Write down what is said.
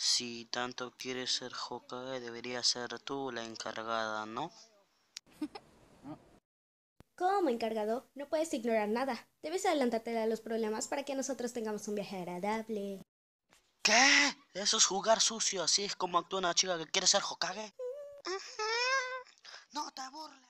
Si tanto quieres ser Hokage, debería ser tú la encargada, ¿no? Como encargado, no puedes ignorar nada. Debes adelantarte a los problemas para que nosotros tengamos un viaje agradable. ¿Qué? Eso es jugar sucio, así es como actúa una chica que quiere ser Hokage. No te burles.